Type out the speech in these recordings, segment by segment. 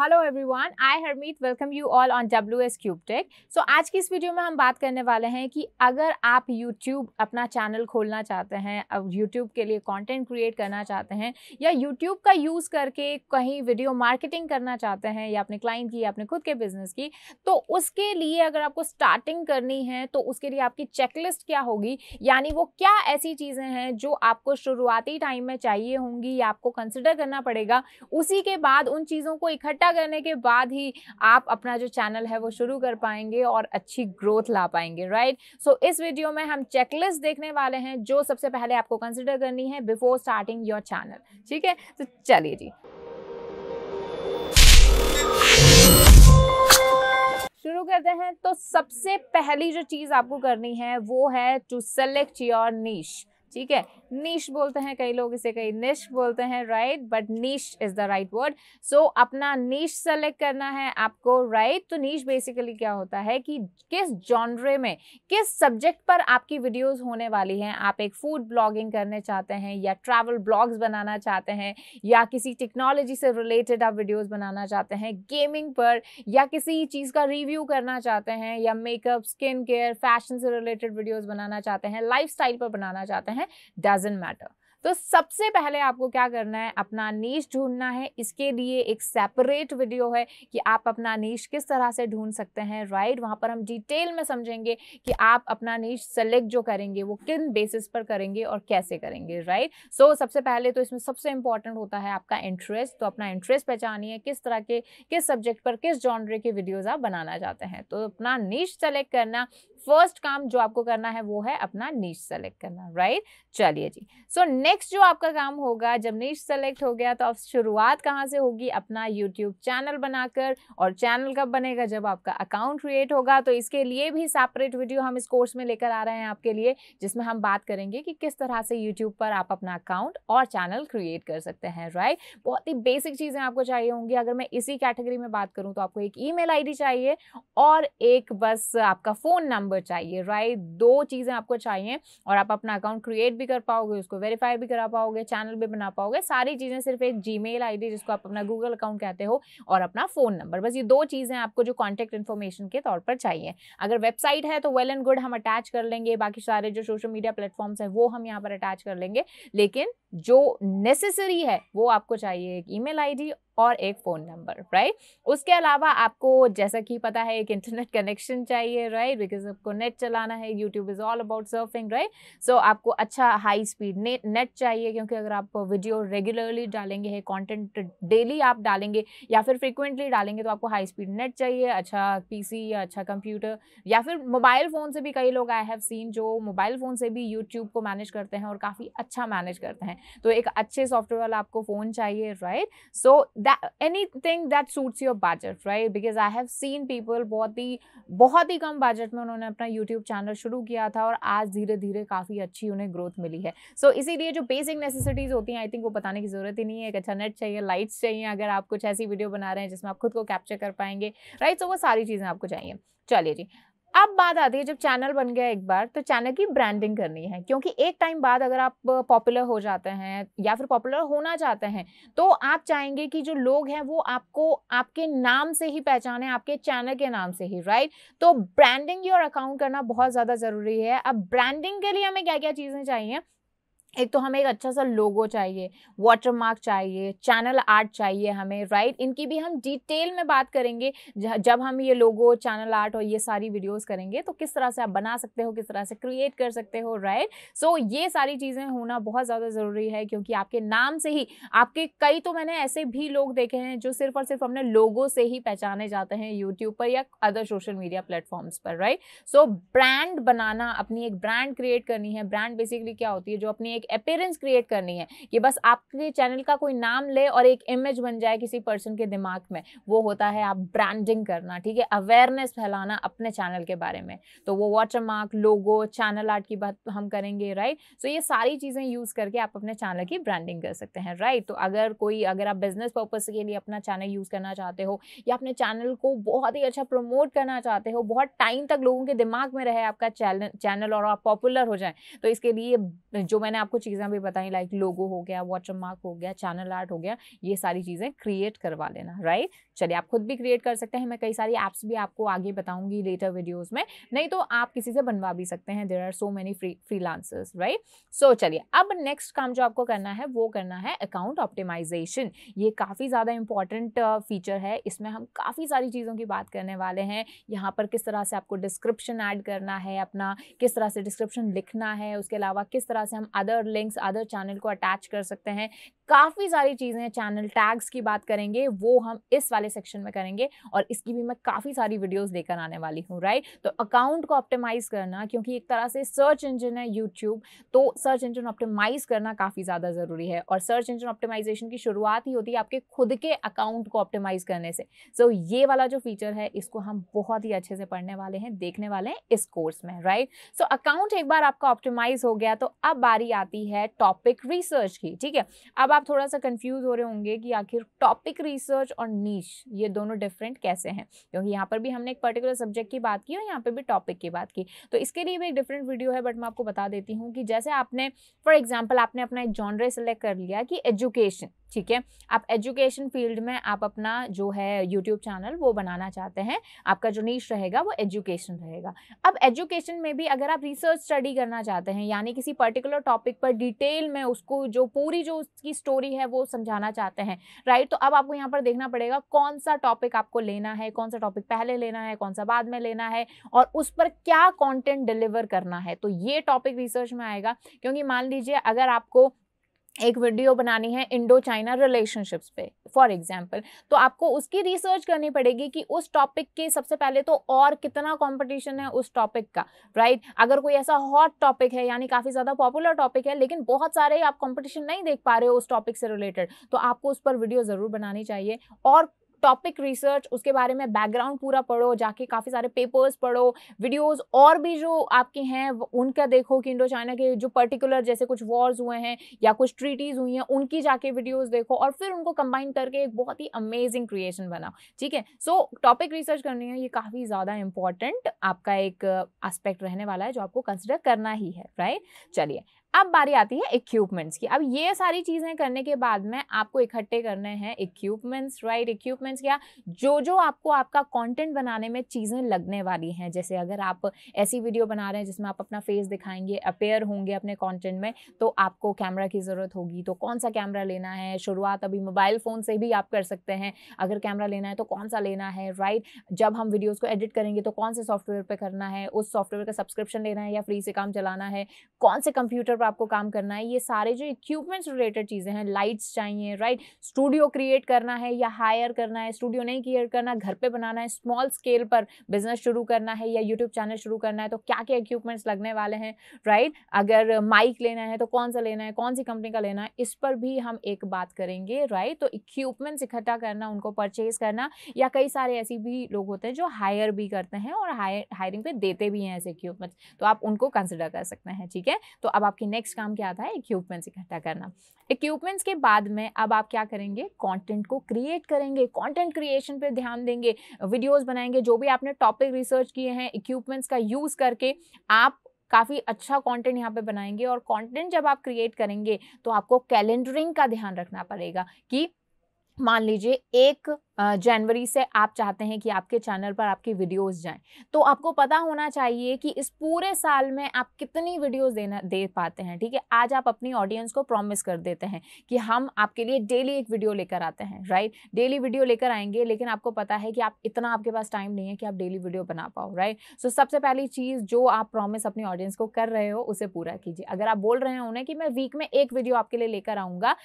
Hello everyone I Harmeet welcome you all on W S cube tech so आज की इस वीडियो में हम बात करने वाले हैं कि अगर आप यूट्यूब अपना चैनल खोलना चाहते हैं अब यूट्यूब के लिए कंटेंट क्रिएट करना चाहते हैं या यूट्यूब का यूज़ करके कहीं वीडियो मार्केटिंग करना चाहते हैं या अपने क्लाइंट की या अपने खुद के बिजनेस की तो उसके लिए अगर आपको स्टार्टिंग करनी है तो उसके लिए आपकी चेकलिस्ट क्या होगी यानी वो क्या ऐसी चीज़ें हैं जो आपको शुरुआती टाइम में चाहिए होंगी या आपको कंसिडर करना पड़ेगा उसी के बाद उन चीज़ों को इकट्ठा ऐसा करने के बाद ही आप अपना जो चैनल है वो शुरू कर पाएंगे और अच्छी ग्रोथ ला पाएंगे राइट सो so, इस वीडियो में हम चेकलिस्ट देखने वाले हैं जो सबसे पहले आपको कंसिडर करनी है बिफोर स्टार्टिंग योर चैनल ठीक है तो चलिए जी शुरू करते हैं तो सबसे पहली जो चीज़ आपको करनी है वो है टू सेलेक्ट योर नीश ठीक है नीश बोलते हैं कई लोग इसे कई निश बोलते हैं right but niche is the right word so अपना नीश सेलेक्ट करना है आपको राइट right? तो नीश बेसिकली क्या होता है कि किस जॉनरे में किस सब्जेक्ट पर आपकी वीडियोस होने वाली हैं आप एक फूड ब्लॉगिंग करने चाहते हैं या ट्रैवल ब्लॉग्स बनाना चाहते हैं या किसी टेक्नोलॉजी से रिलेटेड आप वीडियोज बनाना चाहते हैं गेमिंग पर या किसी चीज़ का रिव्यू करना चाहते हैं या मेकअप स्किन केयर फैशन से रिलेटेड वीडियोज़ बनाना चाहते हैं लाइफ पर बनाना चाहते हैं है डजेंट मैटर तो सबसे पहले आपको क्या करना है अपना नीच ढूंढना है इसके लिए एक सेपरेट वीडियो है कि आप अपना नीच किस तरह से ढूंढ सकते हैं राइट वहां पर हम डिटेल में समझेंगे कि आप अपना नीच सेलेक्ट जो करेंगे वो किन बेसिस पर करेंगे और कैसे करेंगे राइट सो so, सबसे पहले तो इसमें सबसे इंपॉर्टेंट होता है आपका इंटरेस्ट तो अपना इंटरेस्ट पहचानिए किस तरह के किस सब्जेक्ट पर किस जॉनरे के वीडियोज़ आप बनाना चाहते हैं तो अपना नीच सेलेक्ट करना फर्स्ट काम जो आपको करना है वो है अपना नीच सेलेक्ट करना राइट चलिए जी सो so, नेक्स्ट जो आपका काम होगा जब नीच सेलेक्ट हो गया तो अब शुरुआत कहाँ से होगी अपना यूट्यूब चैनल बनाकर और चैनल कब बनेगा जब आपका अकाउंट क्रिएट होगा तो इसके लिए भी सेपरेट वीडियो हम इस कोर्स में लेकर आ रहे हैं आपके लिए जिसमें हम बात करेंगे कि किस तरह से यूट्यूब पर आप अपना अकाउंट और चैनल क्रिएट कर सकते हैं राइट बहुत ही बेसिक चीज़ें आपको चाहिए होंगी अगर मैं इसी कैटेगरी में बात करूँ तो आपको एक ई मेल चाहिए और एक बस आपका फ़ोन नंबर आपको चाहिए राइट दो चीज़ें आपको चाहिए और आप अपना अकाउंट क्रिएट भी कर पाओगे उसको वेरीफाई भी करा पाओगे चैनल भी बना पाओगे सारी चीज़ें सिर्फ एक जी मेल जिसको आप अपना गूगल अकाउंट कहते हो और अपना फ़ोन नंबर बस ये दो चीज़ें आपको जो कॉन्टेक्ट इन्फॉर्मेशन के तौर पर चाहिए अगर वेबसाइट है तो वेल एंड गुड हम अटैच कर लेंगे बाकी सारे जो सोशल मीडिया प्लेटफॉर्म्स हैं वो हम यहाँ पर अटैच कर लेंगे लेकिन जो नेसेसरी है वो आपको चाहिए एक ईमेल आईडी और एक फ़ोन नंबर राइट उसके अलावा आपको जैसा कि पता है एक इंटरनेट कनेक्शन चाहिए राइट बिकॉज आपको नेट चलाना है YouTube is all about surfing right so आपको अच्छा हाई स्पीड ने, नेट चाहिए क्योंकि अगर आप वीडियो रेगुलरली डालेंगे है कॉन्टेंट डेली आप डालेंगे या फिर फ्रिक्वेंटली डालेंगे तो आपको हाई स्पीड नेट चाहिए अच्छा सी या अच्छा कंप्यूटर या फिर मोबाइल फ़ोन से भी कई लोग आई हैव सीन जो मोबाइल फ़ोन से भी यूट्यूब को मैनेज करते हैं और काफ़ी अच्छा मैनेज करते हैं तो एक अच्छे सॉफ्टवेयर वाला आपको फ़ोन चाहिए right so that anything that suits your budget right because i have seen people बहुत ही बहुत ही कम बजट में उन्होंने अपना यूट्यूब चैनल शुरू किया था और आज धीरे धीरे काफ़ी अच्छी उन्हें ग्रोथ मिली है सो so, इसीलिए जो बेसिक नेसेसिटीज़ होती हैं आई थिंक वो बताने की ज़रूरत ही नहीं है एक अच्छा नेट चाहिए लाइट्स चाहिए अगर आप कुछ ऐसी वीडियो बना रहे हैं जिसमें आप खुद को कैप्चर कर पाएंगे राइट right? सो so, वो सारी चीज़ें आपको चाहिए चलिए जी अब बात आती है जब चैनल बन गया एक बार तो चैनल की ब्रांडिंग करनी है क्योंकि एक टाइम बाद अगर आप पॉपुलर हो जाते हैं या फिर पॉपुलर होना चाहते हैं तो आप चाहेंगे कि जो लोग हैं वो आपको आपके नाम से ही पहचाने आपके चैनल के नाम से ही राइट तो ब्रांडिंग योर अकाउंट करना बहुत ज़्यादा ज़रूरी है अब ब्रांडिंग के लिए हमें क्या क्या चीज़ें चाहिए एक तो हमें एक अच्छा सा लोगो चाहिए वाटरमार्क चाहिए चैनल आर्ट चाहिए हमें राइट इनकी भी हम डिटेल में बात करेंगे जब हम ये लोगो चैनल आर्ट और ये सारी वीडियोस करेंगे तो किस तरह से आप बना सकते हो किस तरह से क्रिएट कर सकते हो राइट सो so, ये सारी चीज़ें होना बहुत ज़्यादा ज़रूरी है क्योंकि आपके नाम से ही आपके कई तो मैंने ऐसे भी लोग देखे हैं जो सिर्फ और सिर्फ अपने लोगों से ही पहचाने जाते हैं यूट्यूब पर या अदर सोशल मीडिया प्लेटफॉर्म्स पर राइट सो ब्रांड बनाना अपनी एक ब्रांड क्रिएट करनी है ब्रांड बेसिकली क्या होती है जो अपनी एक अपेयरेंस क्रिएट करनी है कि बस आपके चैनल का कोई नाम ले और एक इमेज बन जाए किसी पर्सन के दिमाग में वो होता है आप ब्रांडिंग करना ठीक है अवेयरनेस फैलाना अपने चैनल के बारे में तो वो water mark logo channel art की बात तो हम करेंगे राइट सो ये सारी चीज़ें यूज़ करके आप अपने चैनल की ब्रांडिंग कर सकते हैं राइट तो अगर कोई अगर आप बिजनेस पर्पज के लिए अपना चैनल यूज़ करना चाहते हो या अपने चैनल को बहुत ही अच्छा प्रमोट करना चाहते हो बहुत टाइम तक लोगों के दिमाग में रहे आपका चैनल चैनल और आप पॉपुलर हो जाए तो इसके लिए जो मैंने आप आपको चीज़ें भी बताई लाइक लोगो हो गया वाटर मार्क हो गया चैनल आर्ट हो गया ये सारी चीज़ें क्रिएट करवा लेना राइट चलिए आप खुद भी क्रिएट कर सकते हैं मैं कई सारी ऐप्स भी आपको आगे बताऊंगी लेटर वीडियोज़ में नहीं तो आप किसी से बनवा भी सकते हैं there are so many free right so चलिए अब नेक्स्ट काम जो आपको करना है वो करना है अकाउंट ऑप्टिमाइजेशन ये काफ़ी ज़्यादा इंपॉर्टेंट फीचर uh, है इसमें हम काफ़ी सारी चीज़ों की बात करने वाले हैं यहाँ पर किस तरह से आपको डिस्क्रिप्शन ऐड करना है अपना किस तरह से डिस्क्रिप्शन लिखना है उसके अलावा किस तरह से हम other other links other channel को अटैच कर सकते हैं काफ़ी सारी चीज़ें हैं चैनल टैग्स की बात करेंगे वो हम इस वाले सेक्शन में करेंगे और इसकी भी मैं काफ़ी सारी वीडियोस लेकर आने वाली हूँ राइट तो अकाउंट को ऑप्टिमाइज़ करना क्योंकि एक तरह से सर्च इंजन है यूट्यूब तो सर्च इंजन ऑप्टिमाइज़ करना काफ़ी ज़्यादा ज़रूरी है और सर्च इंजन ऑप्टिमाइजेशन की शुरुआत ही होती है आपके खुद के अकाउंट को ऑप्टिमाइज़ करने से सो so, ये वाला जो फीचर है इसको हम बहुत ही अच्छे से पढ़ने वाले हैं देखने वाले हैं इस कोर्स में राइट सो अकाउंट एक बार आपका ऑप्टिमाइज़ हो गया तो अब बारी आती आती है टॉपिक रिसर्च की ठीक है अब आप थोड़ा सा कंफ्यूज हो रहे होंगे कि आखिर टॉपिक रिसर्च और नीच ये दोनों डिफरेंट कैसे हैं क्योंकि यहाँ पर भी हमने एक पर्टिकुलर सब्जेक्ट की बात की और यहाँ पर भी टॉपिक की बात की तो इसके लिए भी एक डिफरेंट वीडियो है बट मैं आपको बता देती हूँ कि जैसे आपने फॉर एग्जाम्पल आपने अपना एक जॉनरे सेलेक्ट कर लिया कि एजुकेशन ठीक है आप एजुकेशन फील्ड में आप अपना जो है यूट्यूब चैनल वो बनाना चाहते हैं आपका जो नीच रहेगा वो एजुकेशन रहेगा अब एजुकेशन में भी अगर आप रिसर्च स्टडी करना चाहते हैं यानी किसी पर्टिकुलर टॉपिक वेबसाइट पर डिटेल में उसको जो पूरी जो उसकी स्टोरी है वो समझाना चाहते हैं राइट तो अब आपको यहाँ पर देखना पड़ेगा कौन सा टॉपिक आपको लेना है कौन सा टॉपिक पहले लेना है कौन सा बाद में लेना है और उस पर क्या कॉन्टेंट डिलीवर करना है तो ये टॉपिक रिसर्च में आएगा क्योंकि मान लीजिए अगर आपको एक वीडियो बनानी है इंडो चाइना रिलेशनशिप्स पे फॉर एग्जाम्पल तो आपको उसकी रिसर्च करनी पड़ेगी कि उस टॉपिक के सबसे पहले तो और कितना कंपटीशन है उस टॉपिक का राइट right? अगर कोई ऐसा हॉट टॉपिक है यानी काफ़ी ज़्यादा पॉपुलर टॉपिक है लेकिन बहुत सारे आप कंपटीशन नहीं देख पा रहे हो उस टॉपिक से रिलेटेड तो आपको उस पर वीडियो ज़रूर बनानी चाहिए और टॉपिक रिसर्च उसके बारे में बैकग्राउंड पूरा पढ़ो जाके काफ़ी सारे पेपर्स पढ़ो वीडियोस और भी जो आपके हैं उनका देखो कि इंडो चाइना के जो पर्टिकुलर जैसे कुछ वॉर्स हुए हैं या कुछ ट्रीटीज़ हुई हैं उनकी जाके वीडियोज़ देखो और फिर उनको कंबाइन करके एक बहुत ही अमेजिंग क्रिएशन बनाओ ठीक है सो टॉपिक रिसर्च करनी है ये काफ़ी ज़्यादा इंपॉर्टेंट आपका एक एस्पेक्ट रहने वाला है जो आपको कंसिडर करना ही है राइट चलिए अब बारी आती है इक्विपमेंट्स की अब ये सारी चीज़ें करने के बाद में आपको इकट्ठे करने हैं इक्विपमेंट्स राइट इक्विपमेंट्स क्या जो जो आपको आपका कंटेंट बनाने में चीज़ें लगने वाली हैं जैसे अगर आप ऐसी वीडियो बना रहे हैं जिसमें आप अपना फेस दिखाएंगे अपेयर होंगे अपने कॉन्टेंट में तो आपको कैमरा की ज़रूरत होगी तो कौन सा कैमरा लेना है शुरुआत अभी मोबाइल फ़ोन से भी आप कर सकते हैं अगर कैमरा लेना है तो कौन सा लेना है राइट जब हम वीडियोज़ को एडिट करेंगे तो कौन से सॉफ्टवेयर पर करना है उस सॉफ्टवेयर का सब्सक्रिप्शन लेना है या फ्री से काम चलाना है कौन से कंप्यूटर पर आपको काम करना है ये सारे जो इक्विपमेंट्स रिलेटेड चीज़ें हैं लाइट्स चाहिए राइट स्टूडियो क्रिएट करना है या हायर करना है स्टूडियो नहीं क्रिएट करना घर पर बनाना है स्मॉल स्केल पर बिजनेस शुरू करना है या यूट्यूब चैनल शुरू करना है तो क्या क्या इक्विपमेंट्स लगने वाले हैं राइट अगर माइक लेना है तो कौन सा लेना है कौन सी कंपनी का लेना है इस पर भी हम एक बात करेंगे राइट तो इक्विपमेंट्स इकट्ठा करना उनको परचेज करना या कई सारे ऐसे भी लोग होते हैं जो हायर भी करते हैं और हायर हायरिंग पे देते भी हैं ऐसे इक्विपमेंट्स तो आप उनको कंसिडर कर सकते हैं ठीक है तो अब आपके नेक्स्ट काम क्या आता है इक्विपमेंट्स इकट्ठा करना इक्विपमेंट्स के बाद में अब आप क्या करेंगे कंटेंट को क्रिएट करेंगे कंटेंट क्रिएशन पे ध्यान देंगे वीडियोस बनाएंगे जो भी आपने टॉपिक रिसर्च किए हैं इक्विपमेंट्स का यूज़ करके आप काफ़ी अच्छा कंटेंट यहाँ पे बनाएंगे और कंटेंट जब आप क्रिएट करेंगे तो आपको कैलेंडरिंग का ध्यान रखना पड़ेगा कि मान लीजिए एक जनवरी से आप चाहते हैं कि आपके चैनल पर आपकी वीडियोस जाएं तो आपको पता होना चाहिए कि इस पूरे साल में आप कितनी वीडियोस देना दे पाते हैं ठीक है आज आप अपनी ऑडियंस को प्रॉमिस कर देते हैं कि हम आपके लिए डेली एक वीडियो लेकर आते हैं राइट डेली वीडियो लेकर आएंगे लेकिन आपको पता है कि आप इतना आपके पास टाइम नहीं है कि आप डेली वीडियो बना पाओ राइट सो so, सबसे पहली चीज़ जो आप प्रॉमिस अपनी ऑडियंस को कर रहे हो उसे पूरा कीजिए अगर आप बोल रहे हो उन्हें कि मैं वीक में एक वीडियो आपके लिए लेकर आऊँगा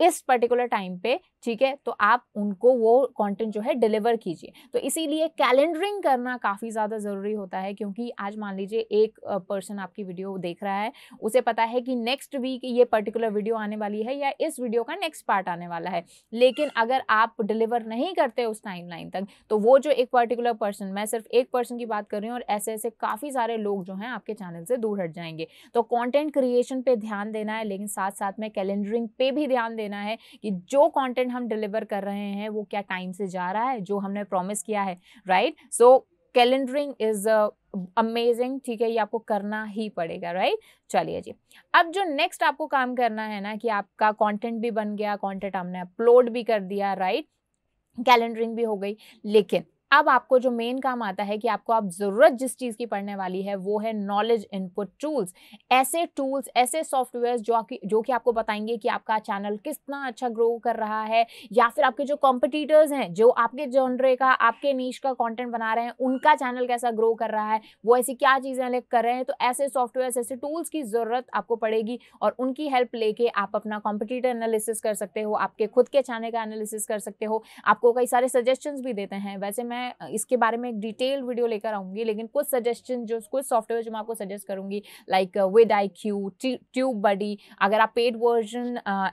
इस पर्टिकुलर टाइम पे ठीक है तो आप उनको वो कंटेंट जो है डिलीवर कीजिए तो इसीलिए कैलेंडरिंग करना काफ़ी ज़्यादा ज़रूरी होता है क्योंकि आज मान लीजिए एक पर्सन आपकी वीडियो देख रहा है उसे पता है कि नेक्स्ट वीक ये पर्टिकुलर वीडियो आने वाली है या इस वीडियो का नेक्स्ट पार्ट आने वाला है लेकिन अगर आप डिलीवर नहीं करते उस टाइम लाइन तक तो वो जो एक पर्टिकुलर पर्सन मैं सिर्फ एक पर्सन की बात कर रही हूँ और ऐसे ऐसे काफ़ी सारे लोग जो हैं आपके चैनल से दूर हट जाएंगे तो कॉन्टेंट क्रिएशन पर ध्यान देना है लेकिन साथ साथ में कैलेंडरिंग पे भी ध्यान देना है कि जो कंटेंट हम डिलीवर कर रहे हैं वो क्या टाइम से जा रहा है जो हमने प्रॉमिस किया है right so calendaring is amazing ठीक है ये आपको करना ही पड़ेगा राइट चलिए जी अब जो नेक्स्ट आपको काम करना है ना कि आपका कॉन्टेंट भी बन गया कॉन्टेंट हमने अपलोड भी कर दिया राइट कैलेंडरिंग भी हो गई लेकिन अब आपको जो मेन काम आता है कि आपको आप ज़रूरत जिस चीज़ की पढ़ने वाली है वो है नॉलेज इनपुट टूल्स ऐसे टूल्स ऐसे सॉफ्टवेयर जो आपकी जो कि आपको बताएंगे कि आपका चैनल कितना अच्छा ग्रो कर रहा है या फिर आपके जो कॉम्पिटिटर्स हैं जो आपके जॉनरे का आपके नीच का कॉन्टेंट बना रहे हैं उनका चैनल कैसा ग्रो कर रहा है वो ऐसी क्या चीज़ें कर रहे हैं तो ऐसे सॉफ्टवेयर ऐसे टूल्स की ज़रूरत आपको पड़ेगी और उनकी हेल्प लेके आप अपना कॉम्पिटिटर एनालिसिस कर सकते हो आपके खुद के चैनल का एनालिसिस कर सकते हो आपको कई सारे सजेशन भी देते हैं वैसे मैं मैं इसके बारे में एक डिटेल वीडियो लेकर आऊँगी लेकिन कुछ सजेशन जो कुछ सॉफ्टवेयर जो मैं आपको सजेस्ट करूँगी like vidIQ TubeBuddy अगर आप पेड वर्जन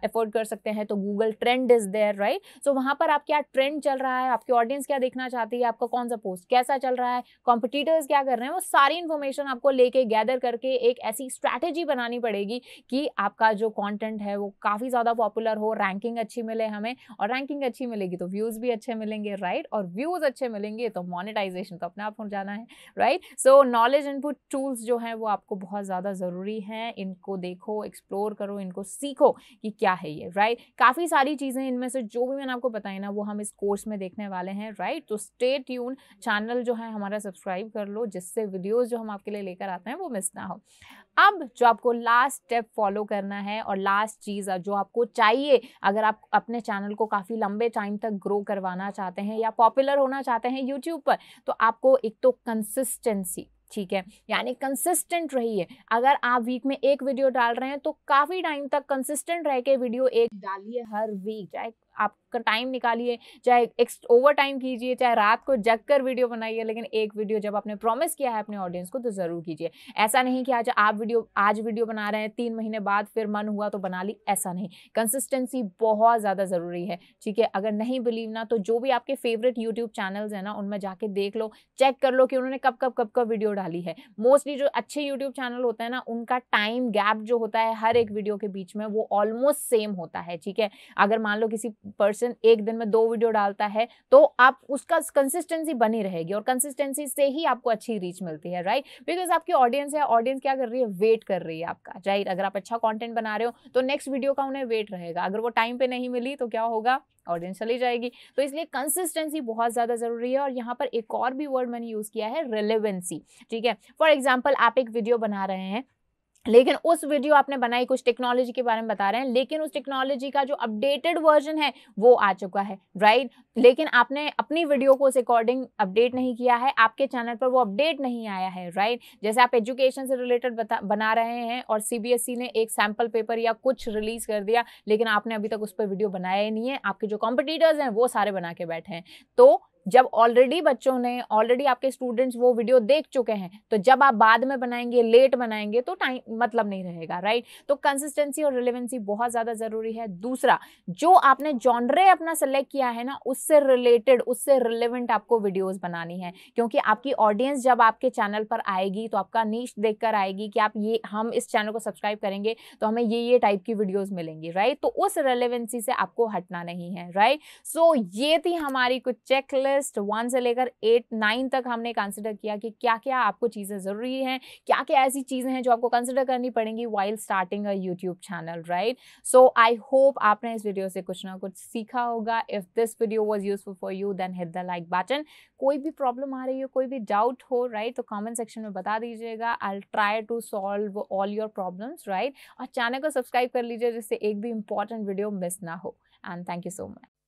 एफोर्ड कर सकते हैं तो Google trend is there right so वहाँ पर आप क्या ट्रेंड चल रहा है आपकी ऑडियंस क्या देखना चाहती है आपका कौन सा पोस्ट कैसा चल रहा है कॉम्पिटिटर्स क्या कर रहे हैं वो सारी इन्फॉर्मेशन आपको लेके गैदर करके एक ऐसी स्ट्रैटेजी बनानी पड़ेगी कि आपका जो कॉन्टेंट है वो काफ़ी ज़्यादा पॉपुलर हो रैंकिंग अच्छी मिले हमें और रैंकिंग अच्छी मिलेगी तो व्यूज़ भी अच्छे मिलेंगे राइट और व्यूज़ अच्छे मिलेंगे तो मोनिटाइजेशन तो अपने आप हो जाना है right so knowledge input tools जो हैं वो आपको बहुत ज़्यादा ज़रूरी हैं इनको देखो एक्सप्लोर करो इनको सीखो कि क्या है ये राइट right? काफ़ी सारी चीज़ें इनमें से जो भी मैंने आपको बताई ना वो हम इस कोर्स में देखने वाले हैं राइट तो स्टे ट्यून चैनल जो है हमारा सब्सक्राइब कर लो जिससे वीडियोज़ जो हम आपके लिए लेकर आते हैं वो मिस ना हो अब जो आपको लास्ट स्टेप फॉलो करना है और लास्ट चीज़ जो आपको चाहिए अगर आप अपने चैनल को काफ़ी लंबे टाइम तक ग्रो करवाना चाहते हैं या पॉपुलर होना चाहते हैं यूट्यूब पर तो आपको एक तो कंसिस्टेंसी ठीक है यानी कंसिस्टेंट रहिए अगर आप वीक में एक वीडियो डाल रहे हैं तो काफ़ी टाइम तक कंसिस्टेंट रह के वीडियो एक डालिए हर वीक चाहे आपका टाइम निकालिए चाहे ओवर टाइम कीजिए चाहे रात को जग कर वीडियो बनाइए लेकिन एक वीडियो जब आपने प्रॉमिस किया है अपने ऑडियंस को तो ज़रूर कीजिए ऐसा नहीं कि आज आप वीडियो आज वीडियो बना रहे हैं तीन महीने बाद फिर मन हुआ तो बना ली ऐसा नहीं कंसिस्टेंसी बहुत ज़्यादा ज़रूरी है ठीक है अगर नहीं बिलीव ना तो जो भी आपके फेवरेट यूट्यूब चैनल्स हैं ना उनमें जाके देख लो चेक कर लो कि उन्होंने कब कब कब कब वीडियो डाली है मोस्टली जो अच्छे यूट्यूब चैनल होते हैं ना उनका टाइम गैप जो होता है हर एक वीडियो के बीच में वो ऑलमोस्ट सेम होता है ठीक है अगर मान लो किसी पर्सन एक दिन में दो वीडियो डालता है तो आप उसका कंसिस्टेंसी बनी रहेगी और कंसिस्टेंसी से ही आपको अच्छी रीच मिलती है राइट बिकॉज आपकी ऑडियंस है ऑडियंस क्या कर रही है वेट कर रही है आपका राइट अगर आप अच्छा कॉन्टेंट बना रहे हो तो नेक्स्ट वीडियो का उन्हें वेट रहेगा अगर वो टाइम पे नहीं मिली तो क्या होगा ऑडियंस चली जाएगी तो इसलिए कंसिस्टेंसी बहुत ज़्यादा ज़रूरी है और यहाँ पर एक और भी वर्ड मैंने यूज़ किया है रेलिवेंसी ठीक है फॉर एग्जाम्पल आप एक वीडियो बना रहे हैं लेकिन उस वीडियो आपने बनाई कुछ टेक्नोलॉजी के बारे में बता रहे हैं लेकिन उस टेक्नोलॉजी का जो अपडेटेड वर्जन है वो आ चुका है राइट लेकिन आपने अपनी वीडियो को उस अकॉर्डिंग अपडेट नहीं किया है आपके चैनल पर वो अपडेट नहीं आया है राइट जैसे आप एजुकेशन से रिलेटेड बना रहे हैं और सीबीएसई e ने एक सैम्पल पेपर या कुछ रिलीज कर दिया लेकिन आपने अभी तक उस पर वीडियो बनाया ही नहीं है आपके जो कॉम्पिटिटर्स हैं वो सारे बना के बैठे हैं तो जब ऑलरेडी बच्चों ने ऑलरेडी आपके स्टूडेंट्स वो वीडियो देख चुके हैं तो जब आप बाद में बनाएंगे लेट बनाएंगे तो टाइम मतलब नहीं रहेगा राइट तो कंसिस्टेंसी और रिलेवेंसी बहुत ज़्यादा ज़रूरी है दूसरा जो आपने जॉनरे अपना सेलेक्ट किया है ना उससे रिलेटेड उससे रिलेवेंट आपको वीडियोज बनानी है क्योंकि आपकी ऑडियंस जब आपके चैनल पर आएगी तो आपका नीच देख आएगी कि आप ये हम इस चैनल को सब्सक्राइब करेंगे तो हमें ये ये टाइप की वीडियोज मिलेंगी राइट तो उस रिलेवेंसी से आपको हटना नहीं है राइट सो ये थी हमारी कुछ चेकलिस्ट लिस्ट वन से लेकर एट नाइन तक हमने कंसिडर किया कि क्या क्या आपको चीज़ें ज़रूरी हैं क्या क्या ऐसी चीज़ें हैं जो आपको कंसिडर करनी पड़ेंगी while starting a YouTube channel right so I hope आपने इस वीडियो से कुछ ना कुछ सीखा होगा if this video was useful for you then hit the like button कोई भी प्रॉब्लम आ रही हो कोई भी डाउट हो राइट तो कॉमेंट सेक्शन में बता दीजिएगा I try to solve all your problems right और चैनल को सब्सक्राइब कर लीजिए जिससे एक भी इंपॉर्टेंट वीडियो मिस ना हो and thank you so much